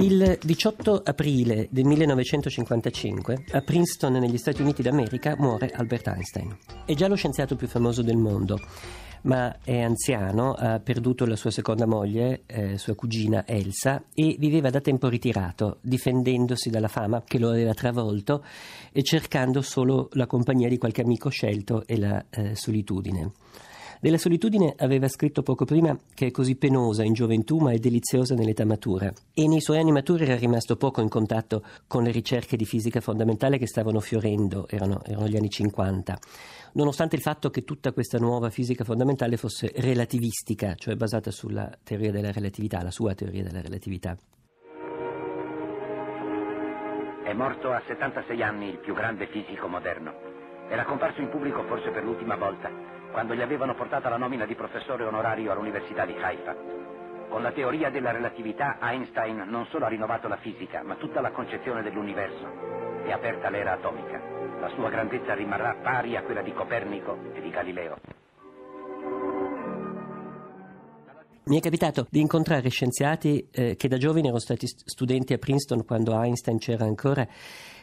Il 18 aprile del 1955 a Princeton negli Stati Uniti d'America muore Albert Einstein. È già lo scienziato più famoso del mondo, ma è anziano, ha perduto la sua seconda moglie, eh, sua cugina Elsa, e viveva da tempo ritirato, difendendosi dalla fama che lo aveva travolto e cercando solo la compagnia di qualche amico scelto e la eh, solitudine. Della solitudine aveva scritto poco prima che è così penosa in gioventù ma è deliziosa nell'età matura e nei suoi anni maturi era rimasto poco in contatto con le ricerche di fisica fondamentale che stavano fiorendo, erano, erano gli anni 50, nonostante il fatto che tutta questa nuova fisica fondamentale fosse relativistica, cioè basata sulla teoria della relatività, la sua teoria della relatività. È morto a 76 anni il più grande fisico moderno. Era comparso in pubblico forse per l'ultima volta, quando gli avevano portato la nomina di professore onorario all'Università di Haifa. Con la teoria della relatività Einstein non solo ha rinnovato la fisica, ma tutta la concezione dell'universo. È aperta l'era atomica. La sua grandezza rimarrà pari a quella di Copernico e di Galileo. Mi è capitato di incontrare scienziati eh, che da giovani erano stati studenti a Princeton quando Einstein c'era ancora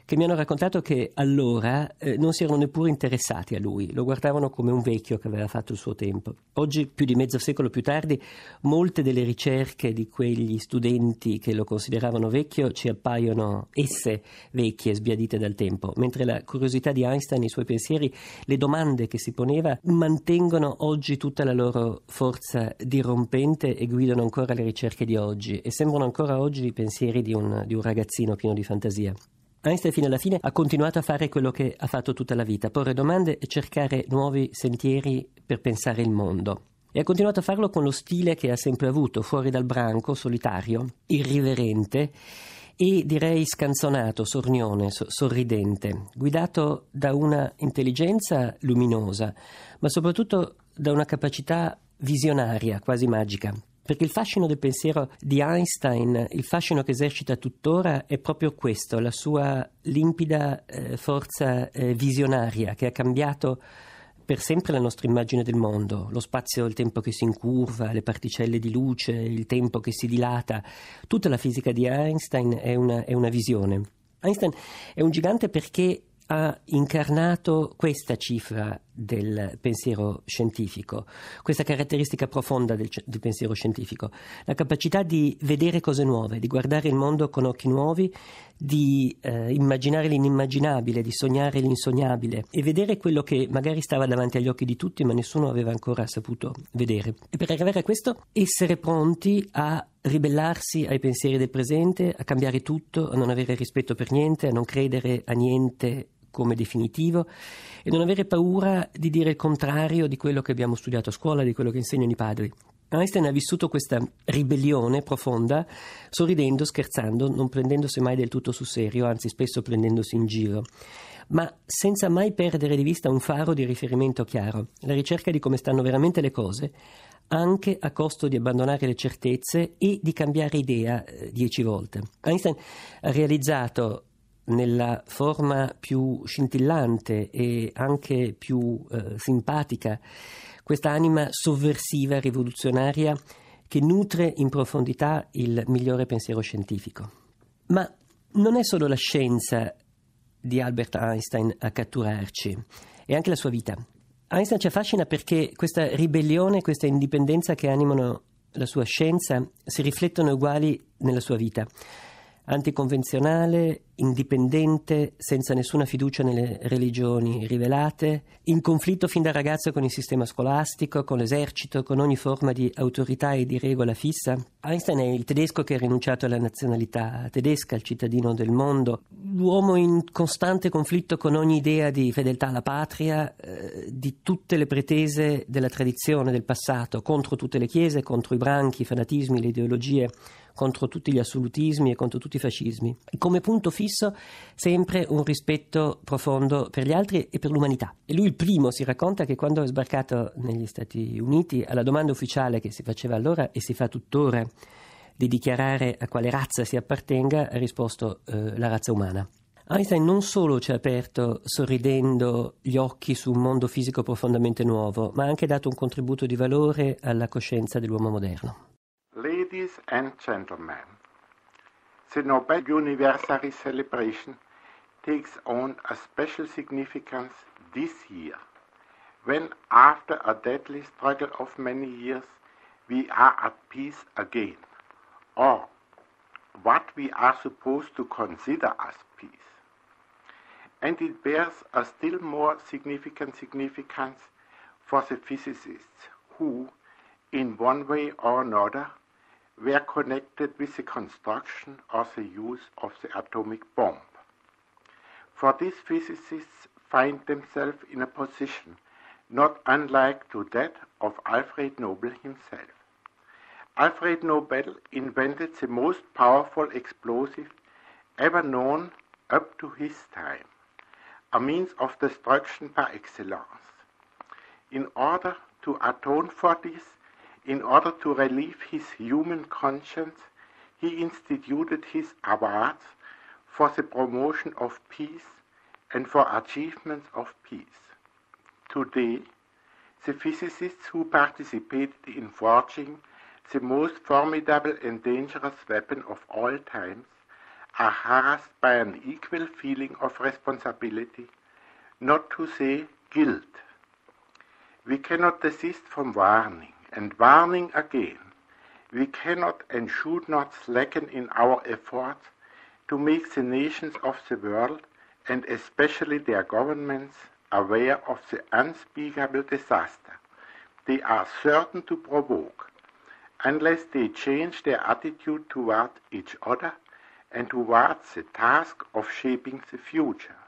che mi hanno raccontato che allora eh, non si erano neppure interessati a lui, lo guardavano come un vecchio che aveva fatto il suo tempo. Oggi, più di mezzo secolo più tardi, molte delle ricerche di quegli studenti che lo consideravano vecchio ci appaiono esse vecchie, sbiadite dal tempo, mentre la curiosità di Einstein, i suoi pensieri, le domande che si poneva mantengono oggi tutta la loro forza dirompente e guidano ancora le ricerche di oggi e sembrano ancora oggi i pensieri di un, di un ragazzino pieno di fantasia. Einstein fino alla fine ha continuato a fare quello che ha fatto tutta la vita, porre domande e cercare nuovi sentieri per pensare il mondo. E ha continuato a farlo con lo stile che ha sempre avuto, fuori dal branco, solitario, irriverente e direi scanzonato, sornione, sorridente, guidato da una intelligenza luminosa, ma soprattutto da una capacità visionaria, quasi magica. Perché il fascino del pensiero di Einstein, il fascino che esercita tuttora, è proprio questo, la sua limpida eh, forza eh, visionaria che ha cambiato per sempre la nostra immagine del mondo, lo spazio il tempo che si incurva, le particelle di luce, il tempo che si dilata, tutta la fisica di Einstein è una, è una visione. Einstein è un gigante perché ha incarnato questa cifra del pensiero scientifico, questa caratteristica profonda del, del, pensiero scientifico, la capacità di vedere cose nuove, di guardare il mondo con occhi nuovi, di eh, immaginare l'inimmaginabile, di sognare l'insognabile e vedere quello che magari stava davanti agli occhi di tutti ma nessuno aveva ancora saputo vedere. E per arrivare a questo essere pronti a ribellarsi ai pensieri del presente, a cambiare tutto, a non avere rispetto per niente, a non credere a niente come definitivo e non avere paura di dire il contrario di quello che abbiamo studiato a scuola, di quello che insegnano i padri. Einstein ha vissuto questa ribellione profonda sorridendo, scherzando, non prendendosi mai del tutto sul serio, anzi spesso prendendosi in giro, ma senza mai perdere di vista un faro di riferimento chiaro, la ricerca di come stanno veramente le cose, anche a costo di abbandonare le certezze e di cambiare idea eh, dieci volte. Einstein ha realizzato nella forma più scintillante e anche più eh, simpatica questa anima sovversiva, rivoluzionaria, che nutre in profondità il migliore pensiero scientifico. Ma non è solo la scienza di Albert Einstein a catturarci, è anche la sua vita. Einstein ci affascina perché questa ribellione, questa indipendenza che animano la sua scienza si riflettono uguali nella sua vita anticonvenzionale, indipendente, senza nessuna fiducia nelle religioni rivelate, in conflitto fin da ragazzo con il sistema scolastico, con l'esercito, con ogni forma di autorità e di regola fissa. Einstein è il tedesco che ha rinunciato alla nazionalità tedesca, il cittadino del mondo, l'uomo in costante conflitto con ogni idea di fedeltà alla patria, eh, di tutte le pretese della tradizione, del passato, contro tutte le chiese, contro i branchi, i fanatismi, le ideologie contro tutti gli assolutismi e contro tutti i fascismi. Come punto fisso sempre un rispetto profondo per gli altri e per l'umanità. E lui il primo si racconta che quando è sbarcato negli Stati Uniti, alla domanda ufficiale che si faceva allora e si fa tuttora di dichiarare a quale razza si appartenga, ha risposto eh, la razza umana. Einstein non solo ci ha aperto sorridendo gli occhi su un mondo fisico profondamente nuovo, ma ha anche dato un contributo di valore alla coscienza dell'uomo moderno. Ladies and gentlemen, the Nobel Anniversary celebration takes on a special significance this year, when after a deadly struggle of many years, we are at peace again, or what we are supposed to consider as peace. And it bears a still more significant significance for the physicists who, in one way or another, were connected with the construction or the use of the atomic bomb. For this, physicists find themselves in a position not unlike to that of Alfred Nobel himself. Alfred Nobel invented the most powerful explosive ever known up to his time, a means of destruction par excellence. In order to atone for this, in order to relieve his human conscience, he instituted his awards for the promotion of peace and for achievements of peace. Today, the physicists who participated in forging the most formidable and dangerous weapon of all times are harassed by an equal feeling of responsibility, not to say guilt. We cannot desist from warning. And Warning again, we cannot and should not slacken in our efforts to make the nations of the world, and especially their governments, aware of the unspeakable disaster they are certain to provoke, unless they change their attitude toward each other and toward the task of shaping the future.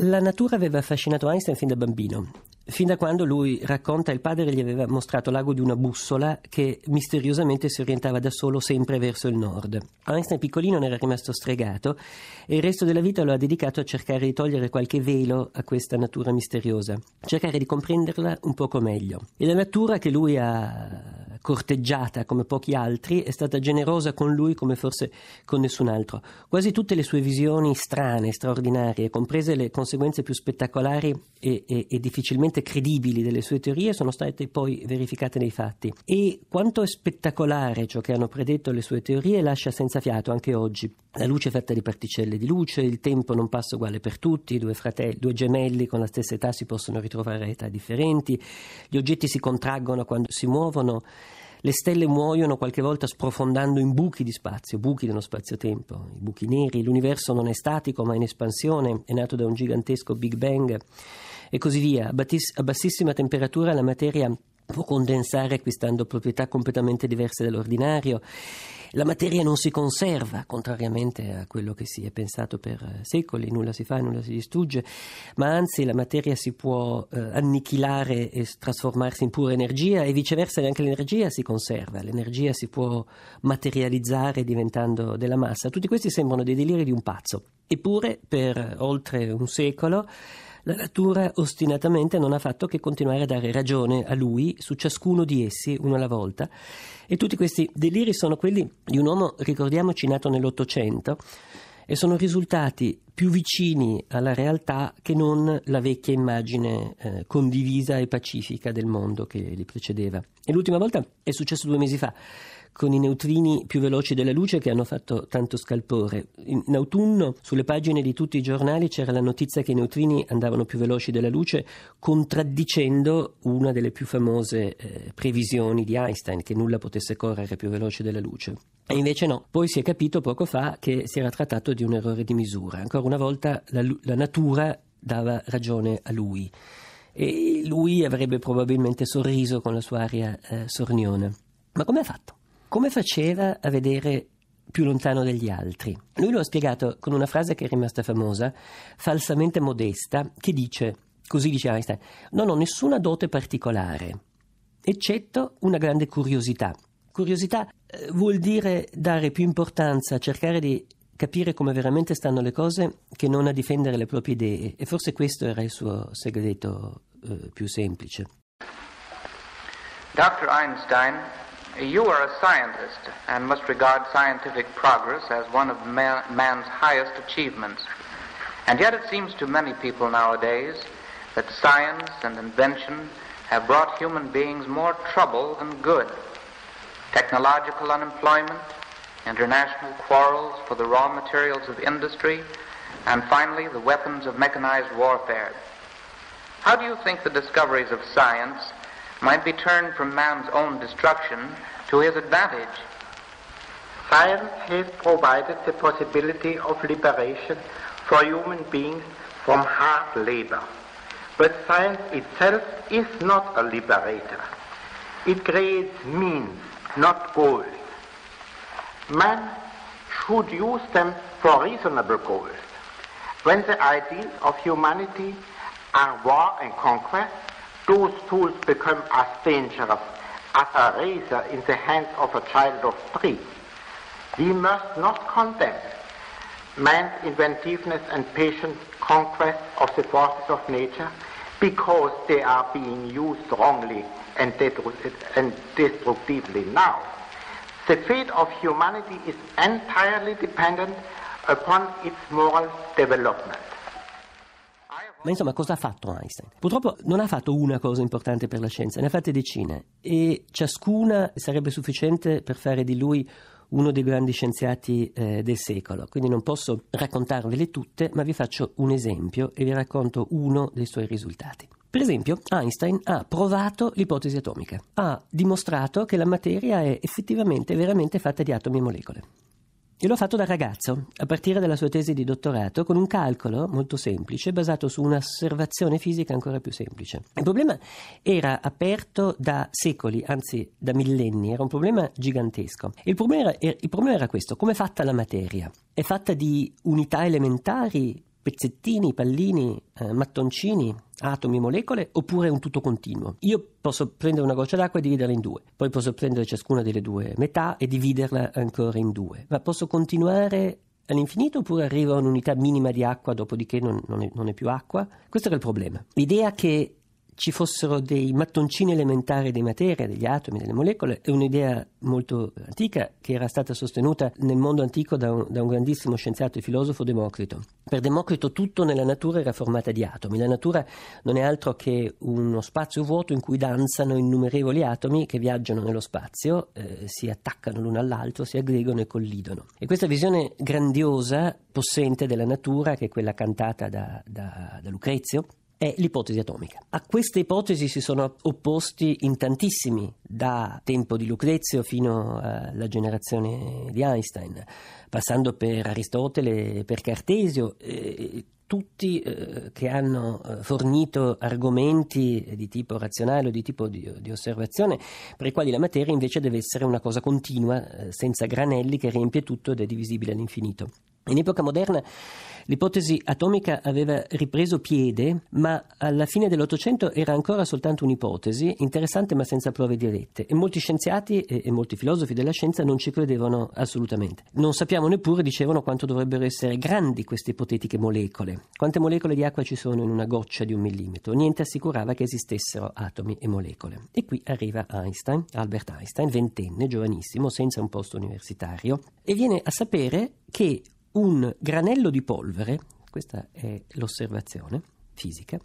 La natura aveva affascinato Einstein fin da bambino fin da quando lui racconta il padre gli aveva mostrato l'ago di una bussola che misteriosamente si orientava da solo sempre verso il nord. Einstein piccolino ne era rimasto stregato e il resto della vita lo ha dedicato a cercare di togliere qualche velo a questa natura misteriosa, cercare di comprenderla un poco meglio. E la natura che lui ha corteggiata come pochi altri, è stata generosa con lui come forse con nessun altro. Quasi tutte le sue visioni strane, straordinarie, comprese le conseguenze più spettacolari e, e, e difficilmente credibili delle sue teorie, sono state poi verificate nei fatti. E quanto è spettacolare ciò che hanno predetto le sue teorie lascia senza fiato anche oggi. La luce è fatta di particelle di luce, il tempo non passa uguale per tutti, due, fratelli, due gemelli con la stessa età si possono ritrovare a età differenti, gli oggetti si contraggono quando si muovono, le stelle muoiono qualche volta sprofondando in buchi di spazio, buchi dello spazio-tempo, i buchi neri, l'universo non è statico ma in espansione, è nato da un gigantesco Big Bang e così via. A, bassissima temperatura la materia può condensare acquistando proprietà completamente diverse dall'ordinario. La materia non si conserva, contrariamente a quello che si è pensato per eh, secoli, nulla si fa, nulla si distrugge, ma anzi la materia si può eh, annichilare e trasformarsi in pura energia e viceversa neanche l'energia si conserva, l'energia si può materializzare diventando della massa. Tutti questi sembrano dei deliri di un pazzo. Eppure per oltre un secolo la natura ostinatamente non ha fatto che continuare a dare ragione a lui su ciascuno di essi, uno alla volta, e tutti questi deliri sono quelli di un uomo, ricordiamoci, nato nell'Ottocento, e sono risultati più vicini alla realtà che non la vecchia immagine eh, condivisa e pacifica del mondo che li precedeva. E l'ultima volta è successo due mesi fa, con i neutrini più veloci della luce che hanno fatto tanto scalpore. In, in autunno sulle pagine di tutti i giornali c'era la notizia che i neutrini andavano più veloci della luce, contraddicendo una delle più famose eh, previsioni di Einstein, che nulla potesse correre più veloce della luce. E invece no, poi si è capito poco fa che si era trattato di un errore di misura. Ancora una volta la, la natura dava ragione a lui e lui avrebbe probabilmente sorriso con la sua aria eh, sornione. Ma come ha fatto? Come faceva a vedere più lontano degli altri? Lui lo ha spiegato con una frase che è rimasta famosa, falsamente modesta, che dice, così dice Einstein, non ho nessuna dote particolare, eccetto una grande curiosità Curiosità eh, vuol dire dare più importanza, cercare di capire come veramente stanno le cose che non a difendere le proprie idee e forse questo era il suo segreto eh, più semplice. Dr. Einstein, you are a scientist and must regard scientific progress as one of man, man's highest achievements. And yet it seems to many people nowadays that science and invention have brought human beings more trouble than good. technological unemployment, international quarrels for the raw materials of industry, and finally, the weapons of mechanized warfare. How do you think the discoveries of science might be turned from man's own destruction to his advantage? Science has provided the possibility of liberation for human beings from hard labor. But science itself is not a liberator. It creates means not gold. Man should use them for reasonable goals. When the ideals of humanity are war and conquest, those tools become as dangerous as a razor in the hands of a child of three. We must not condemn man's inventiveness and patient conquest of the forces of nature because they are being used strongly and, and destructively now. The fate of humanity is entirely dependent upon its moral development. Ma insomma, cosa ha fatto Einstein? Purtroppo non ha fatto una cosa importante per la scienza, ne ha fatte decine e ciascuna sarebbe sufficiente per fare di lui uno dei grandi scienziati eh, del secolo. Quindi non posso raccontarvele tutte, ma vi faccio un esempio e vi racconto uno dei suoi risultati. Per esempio, Einstein ha provato l'ipotesi atomica, ha dimostrato che la materia è effettivamente veramente fatta di atomi e molecole. E l'ho fatto da ragazzo, a partire dalla sua tesi di dottorato, con un calcolo molto semplice, basato su un'osservazione fisica ancora più semplice. Il problema era aperto da secoli, anzi da millenni, era un problema gigantesco. Il problema era, il problema era questo, come è fatta la materia? È fatta di unità elementari pezzettini, pallini, eh, mattoncini, atomi, molecole, oppure un tutto continuo. Io posso prendere una goccia d'acqua e dividerla in due, poi posso prendere ciascuna delle due metà e dividerla ancora in due, ma posso continuare all'infinito oppure arrivo a un'unità minima di acqua, dopodiché non, non, è, non è più acqua? Questo è il problema. L'idea che ci fossero dei mattoncini elementari di materia, degli atomi, delle molecole, è un'idea molto antica che era stata sostenuta nel mondo antico da un, da un grandissimo scienziato e filosofo Democrito. Per Democrito tutto nella natura era formata di atomi, la natura non è altro che uno spazio vuoto in cui danzano innumerevoli atomi che viaggiano nello spazio, eh, si attaccano l'uno all'altro, si aggregano e collidono. E questa visione grandiosa, possente della natura, che è quella cantata da, da, da Lucrezio, è l'ipotesi atomica. A questa ipotesi si sono opposti in tantissimi, da tempo di Lucrezio fino alla eh, generazione di Einstein, passando per Aristotele, per Cartesio, eh, tutti eh, che hanno eh, fornito argomenti di tipo razionale o di tipo di, di, osservazione, per i quali la materia invece deve essere una cosa continua, eh, senza granelli che riempie tutto ed è divisibile all'infinito. In epoca moderna l'ipotesi atomica aveva ripreso piede, ma alla fine dell'Ottocento era ancora soltanto un'ipotesi, interessante ma senza prove dirette, e molti scienziati e, e molti filosofi della scienza non ci credevano assolutamente. Non sappiamo neppure, dicevano, quanto dovrebbero essere grandi queste ipotetiche molecole. Quante molecole di acqua ci sono in una goccia di un millimetro? Niente assicurava che esistessero atomi e molecole. E qui arriva Einstein, Albert Einstein, ventenne, giovanissimo, senza un posto universitario, e viene a sapere che un granello di polvere, questa è l'osservazione fisica,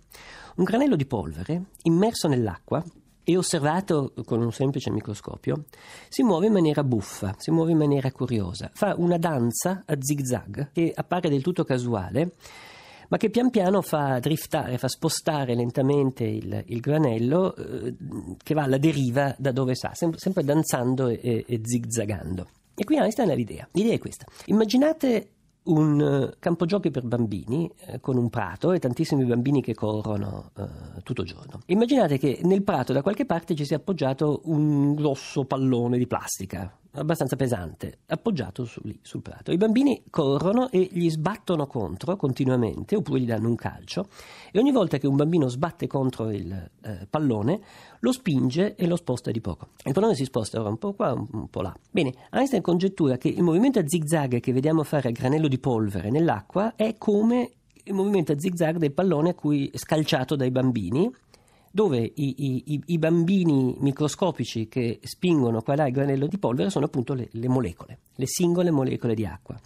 un granello di polvere immerso nell'acqua e osservato con un semplice microscopio, si muove in maniera buffa, si muove in maniera curiosa, fa una danza a zigzag che appare del tutto casuale ma che pian piano fa driftare, fa spostare lentamente il, il granello eh, che va alla deriva da dove sa, sem- sempre danzando e, e zigzagando. E qui Einstein ha l'idea. L'idea è questa. Immaginate un eh, campo giochi per bambini eh, con un prato e tantissimi bambini che corrono eh, tutto il giorno. Immaginate che nel prato da qualche parte ci sia appoggiato un grosso pallone di plastica, abbastanza pesante, appoggiato su, lì sul prato. I bambini corrono e gli sbattono contro continuamente, oppure gli danno un calcio, e ogni volta che un bambino sbatte contro il eh, pallone, lo spinge e lo sposta di poco. Il pallone si sposta ora un po' qua, un po' là. Bene, Einstein congettura che il movimento a zigzag che vediamo fare a granello di polvere nell'acqua è come il movimento a zigzag del pallone a cui, è scalciato dai bambini dove i, i, i bambini microscopici che spingono qua e là il granello di polvere sono appunto le, le molecole, le singole molecole di acqua.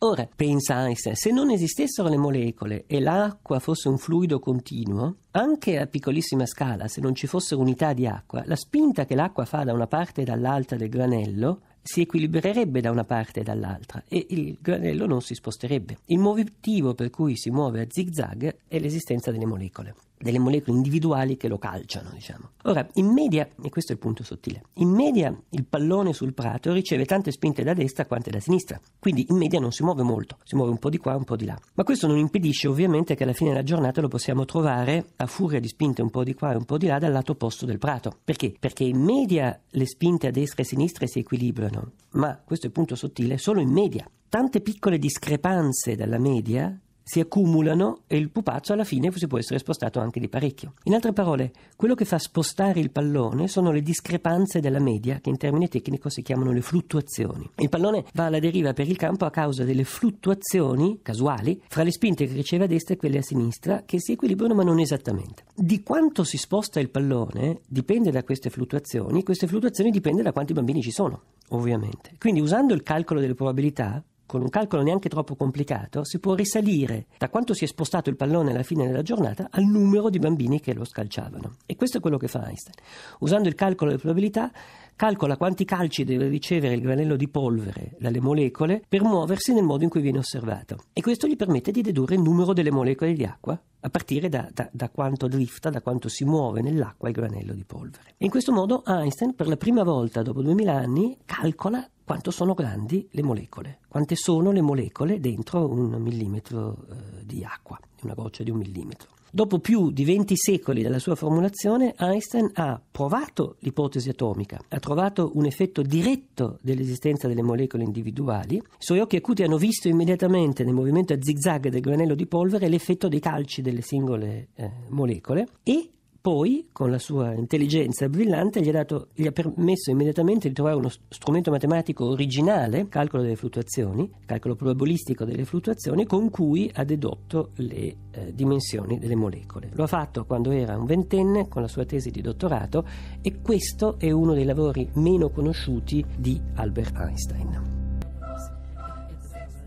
Ora, pensa Einstein, se non esistessero le molecole e l'acqua fosse un fluido continuo, anche a piccolissima scala, se non ci fossero unità di acqua, la spinta che l'acqua fa da una parte e dall'altra del granello si equilibrerebbe da una parte e dall'altra e il granello non si sposterebbe. Il motivo per cui si muove a zigzag è l'esistenza delle molecole delle molecole individuali che lo calciano, diciamo. Ora, in media, e questo è il punto sottile, in media il pallone sul prato riceve tante spinte da destra quante da sinistra, quindi in media non si muove molto, si muove un po' di qua, un po' di là. Ma questo non impedisce ovviamente che alla fine della giornata lo possiamo trovare a furia di spinte un po' di qua e un po' di là dal lato opposto del prato. Perché? Perché in media le spinte a destra e a sinistra si equilibrano, ma questo è il punto sottile, solo in media. Tante piccole discrepanze dalla media si accumulano e il pupazzo alla fine si può essere spostato anche di parecchio. In altre parole, quello che fa spostare il pallone sono le discrepanze della media, che in termine tecnico si chiamano le fluttuazioni. Il pallone va alla deriva per il campo a causa delle fluttuazioni casuali fra le spinte che riceve a destra e quelle a sinistra, che si equilibrano ma non esattamente. Di quanto si sposta il pallone dipende da queste fluttuazioni, queste fluttuazioni dipendono da quanti bambini ci sono, ovviamente. Quindi usando il calcolo delle probabilità, con un calcolo neanche troppo complicato, si può risalire da quanto si è spostato il pallone alla fine della giornata al numero di bambini che lo scalciavano. E questo è quello che fa Einstein. Usando il calcolo delle probabilità calcola quanti calci deve ricevere il granello di polvere dalle molecole per muoversi nel modo in cui viene osservato. E questo gli permette di dedurre il numero delle molecole di acqua a partire da, da, da, quanto drifta, da quanto si muove nell'acqua il granello di polvere. E in questo modo Einstein, per la prima volta dopo 2000 anni, calcola quanto sono grandi le molecole, quante sono le molecole dentro un millimetro eh, di acqua, una goccia di un millimetro. Dopo più di 20 secoli dalla sua formulazione, Einstein ha provato l'ipotesi atomica, ha trovato un effetto diretto dell'esistenza delle molecole individuali. I suoi occhi acuti hanno visto immediatamente nel movimento a zigzag del granello di polvere l'effetto dei calci delle singole eh, molecole e poi, con la sua intelligenza brillante, gli ha, dato, gli ha, permesso immediatamente di trovare uno strumento matematico originale, calcolo delle fluttuazioni, calcolo probabilistico delle fluttuazioni, con cui ha dedotto le eh, dimensioni delle molecole. Lo ha fatto quando era un ventenne con la sua tesi di dottorato e questo è uno dei lavori meno conosciuti di Albert Einstein.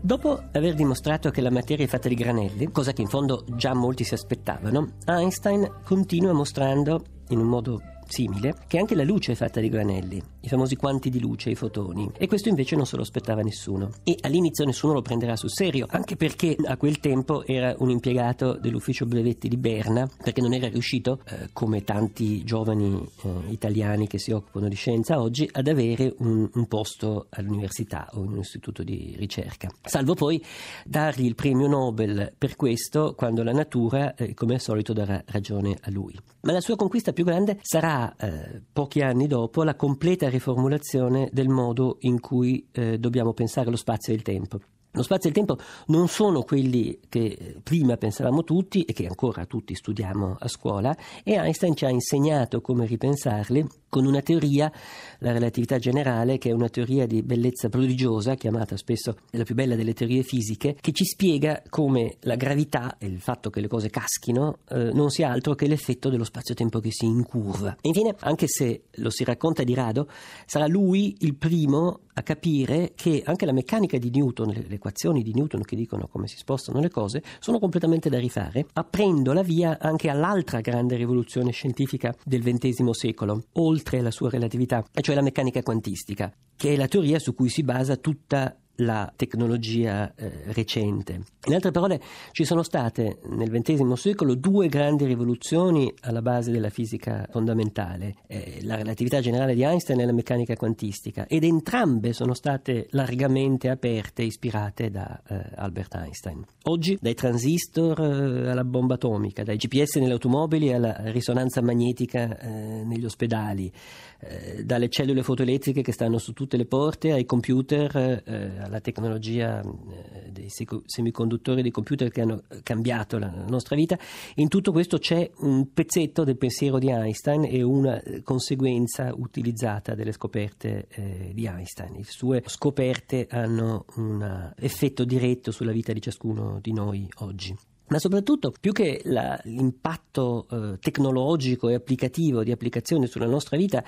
Dopo aver dimostrato che la materia è fatta di granelli, cosa che in fondo già molti si aspettavano, Einstein continua mostrando, in un modo simile, che anche la luce è fatta di granelli, i famosi quanti di luce, i fotoni. E questo invece non se lo aspettava nessuno. E all'inizio nessuno lo prenderà sul serio, anche perché a quel tempo era un impiegato dell'ufficio brevetti di Berna, perché non era riuscito, eh, come tanti giovani eh, italiani che si occupano di scienza oggi, ad avere un, un posto all'università o in un istituto di ricerca. Salvo poi dargli il premio Nobel per questo quando la natura, eh, come al solito, darà ragione a lui. Ma la sua conquista più grande sarà eh, pochi anni dopo la completa riformulazione del modo in cui eh, dobbiamo pensare lo spazio e il tempo. Lo spazio e il tempo non sono quelli che prima pensavamo tutti e che ancora tutti studiamo a scuola e Einstein ci ha insegnato come ripensarli con una teoria, la relatività generale, che è una teoria di bellezza prodigiosa, chiamata spesso la più bella delle teorie fisiche, che ci spiega come la gravità e il fatto che le cose caschino eh, non sia altro che l'effetto dello spazio-tempo che si incurva. E infine, anche se lo si racconta di rado, sarà lui il primo a capire che anche la meccanica di Newton, le equazioni di Newton che dicono come si spostano le cose, sono completamente da rifare, aprendo la via anche all'altra grande rivoluzione scientifica del XX secolo, oltre alla sua relatività, cioè la meccanica quantistica, che è la teoria su cui si basa tutta la tecnologia eh, recente. In altre parole, ci sono state nel XX secolo due grandi rivoluzioni alla base della fisica fondamentale, eh, la relatività generale di Einstein e la meccanica quantistica, ed entrambe sono state largamente aperte e ispirate da eh, Albert Einstein. Oggi, dai transistor eh, alla bomba atomica, dai GPS nelle automobili alla risonanza magnetica eh, negli ospedali, eh, dalle cellule fotoelettriche che stanno su tutte le porte ai computer, eh, la tecnologia eh, dei semiconduttori dei computer che hanno cambiato la nostra vita, in tutto questo c'è un pezzetto del pensiero di Einstein e una eh, conseguenza utilizzata delle scoperte eh, di Einstein. Le sue scoperte hanno un effetto diretto sulla vita di ciascuno di noi oggi ma soprattutto più che la, l'impatto eh, tecnologico e applicativo di applicazione sulla nostra vita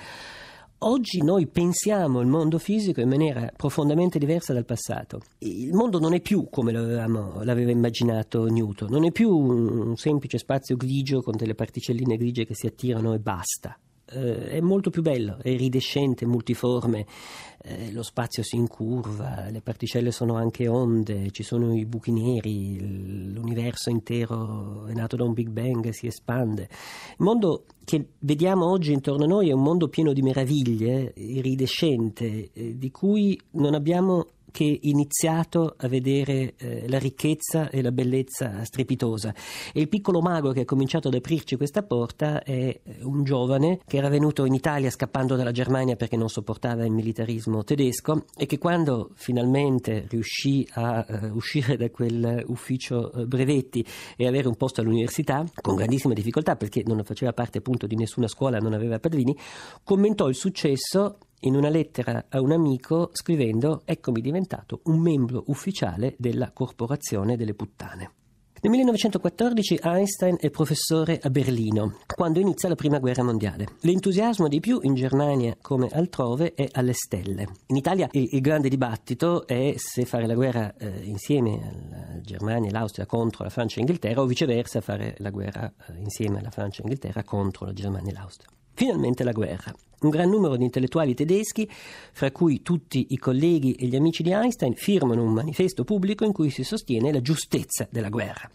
Oggi noi pensiamo il mondo fisico in maniera profondamente diversa dal passato. Il mondo non è più come l'aveva immaginato Newton, non è più un semplice spazio grigio con delle particelline grigie che si attirano e basta eh, è molto più bello, è iridescente, multiforme, eh, lo spazio si incurva, le particelle sono anche onde, ci sono i buchi neri, l'universo intero è nato da un Big Bang, e si espande. Il mondo che vediamo oggi intorno a noi è un mondo pieno di meraviglie, iridescente, eh, di cui non abbiamo che iniziato a vedere eh, la ricchezza e la bellezza strepitosa. E il piccolo mago che ha cominciato ad aprirci questa porta è eh, un giovane che era venuto in Italia scappando dalla Germania perché non sopportava il militarismo tedesco e che quando finalmente riuscì a eh, uscire da quell'ufficio ufficio eh, brevetti e avere un posto all'università, con grandissima difficoltà perché non faceva parte appunto di nessuna scuola, non aveva padrini, commentò il successo in una lettera a un amico scrivendo eccomi diventato un membro ufficiale della Corporazione delle Puttane. Nel 1914 Einstein è professore a Berlino, quando inizia la Prima Guerra Mondiale. L'entusiasmo di più in Germania, come altrove, è alle stelle. In Italia il, grande dibattito è se fare la guerra eh, insieme alla Germania e all'Austria contro la Francia e l'Inghilterra o viceversa fare la guerra eh, insieme alla Francia e l'Inghilterra contro la Germania e l'Austria. Finalmente la guerra. Un gran numero di intellettuali tedeschi, fra cui tutti i colleghi e gli amici di Einstein, firmano un manifesto pubblico in cui si sostiene la giustezza della guerra.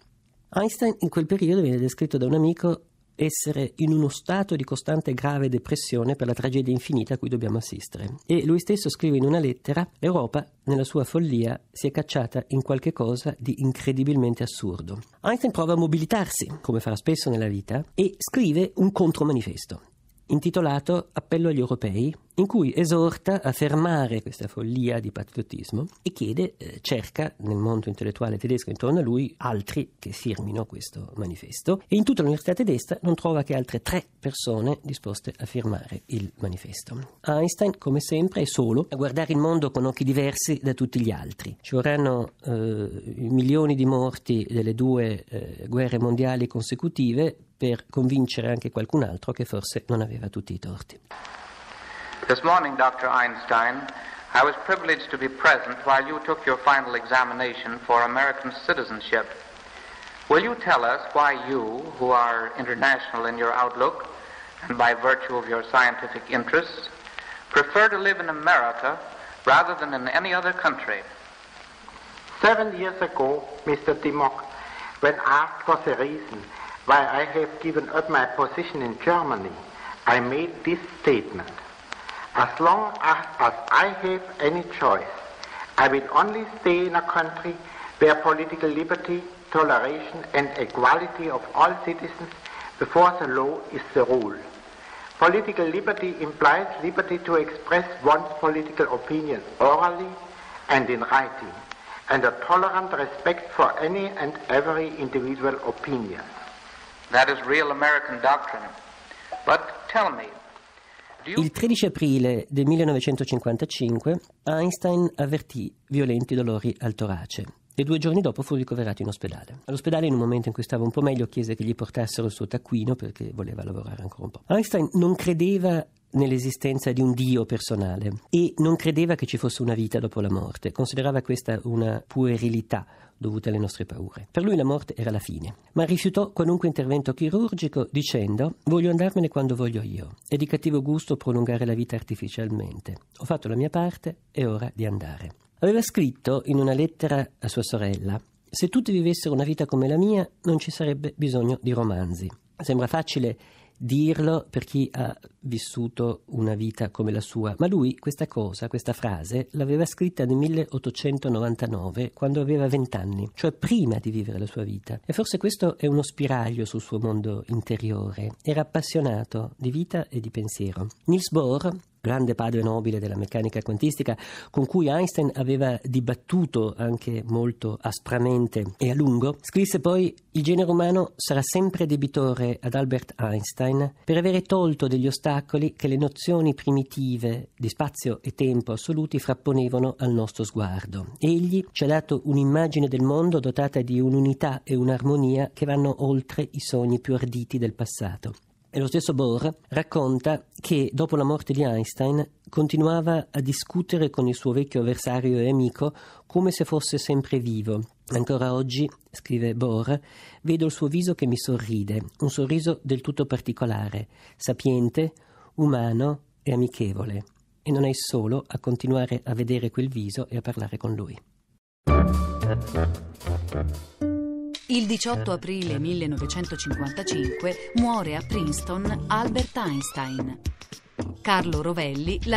Einstein in quel periodo viene descritto da un amico essere in uno stato di costante grave depressione per la tragedia infinita a cui dobbiamo assistere. E lui stesso scrive in una lettera: L'Europa, nella sua follia, si è cacciata in qualche cosa di incredibilmente assurdo. Einstein prova a mobilitarsi, come farà spesso nella vita, e scrive un contromanifesto intitolato Appello agli europei, in cui esorta a fermare questa follia di patriottismo e chiede, eh, cerca nel mondo intellettuale tedesco intorno a lui altri che firmino questo manifesto e in tutta l'università tedesca non trova che altre tre persone disposte a firmare il manifesto. Einstein, come sempre, è solo a guardare il mondo con occhi diversi da tutti gli altri. Ci vorranno eh, milioni di morti delle due eh, guerre mondiali consecutive per convincere anche qualcun altro che forse non aveva tutti i torti. This morning, Dr. Einstein, I was privileged to be present while you took your final examination for American citizenship. Will you tell us why you, who are international in your outlook and by virtue of your scientific interests, prefer to live in America rather than in any other country? Seven years ago, Mr. Dimmock, when asked for the reason, why I have given up my position in Germany, I made this statement. As long as, as I have any choice, I will only stay in a country where political liberty, toleration, and equality of all citizens before the law is the rule. Political liberty implies liberty to express one's political opinion orally and in writing, and a tolerant respect for any and every individual opinion. That is doctrine. American But tell me. Il 13 aprile del 1955 Einstein avvertì violenti dolori al torace e due giorni dopo fu ricoverato in ospedale. All'ospedale, in un momento in cui stava un po' meglio, chiese che gli portassero il suo taccuino perché voleva lavorare ancora un po'. Einstein non credeva nell'esistenza di un Dio personale e non credeva che ci fosse una vita dopo la morte, considerava questa una puerilità dovuta alle nostre paure. Per lui la morte era la fine, ma rifiutò qualunque intervento chirurgico dicendo voglio andarmene quando voglio io, è di cattivo gusto prolungare la vita artificialmente, ho fatto la mia parte, è ora di andare. Aveva scritto in una lettera a sua sorella se tutti vivessero una vita come la mia non ci sarebbe bisogno di romanzi. Sembra facile dirlo per chi ha vissuto una vita come la sua, ma lui questa cosa, questa frase, l'aveva scritta nel 1899, quando aveva vent'anni, cioè prima di vivere la sua vita. E forse questo è uno spiraglio sul suo mondo interiore. Era appassionato di vita e di pensiero. Niels Bohr grande padre nobile della meccanica quantistica, con cui Einstein aveva dibattuto anche molto aspramente e a lungo, scrisse poi Il genere umano sarà sempre debitore ad Albert Einstein per avere tolto degli ostacoli che le nozioni primitive di spazio e tempo assoluti frapponevano al nostro sguardo. Egli ci ha dato un'immagine del mondo dotata di un'unità e un'armonia che vanno oltre i sogni più arditi del passato. E lo stesso Bohr racconta che dopo la morte di Einstein continuava a discutere con il suo vecchio avversario e amico come se fosse sempre vivo. Ancora oggi, scrive Bohr, vedo il suo viso che mi sorride, un sorriso del tutto particolare, sapiente, umano e amichevole. E non è solo a continuare a vedere quel viso e a parlare con lui. Il 18 aprile 1955 eh. muore a Princeton Albert Einstein. Carlo Rovelli la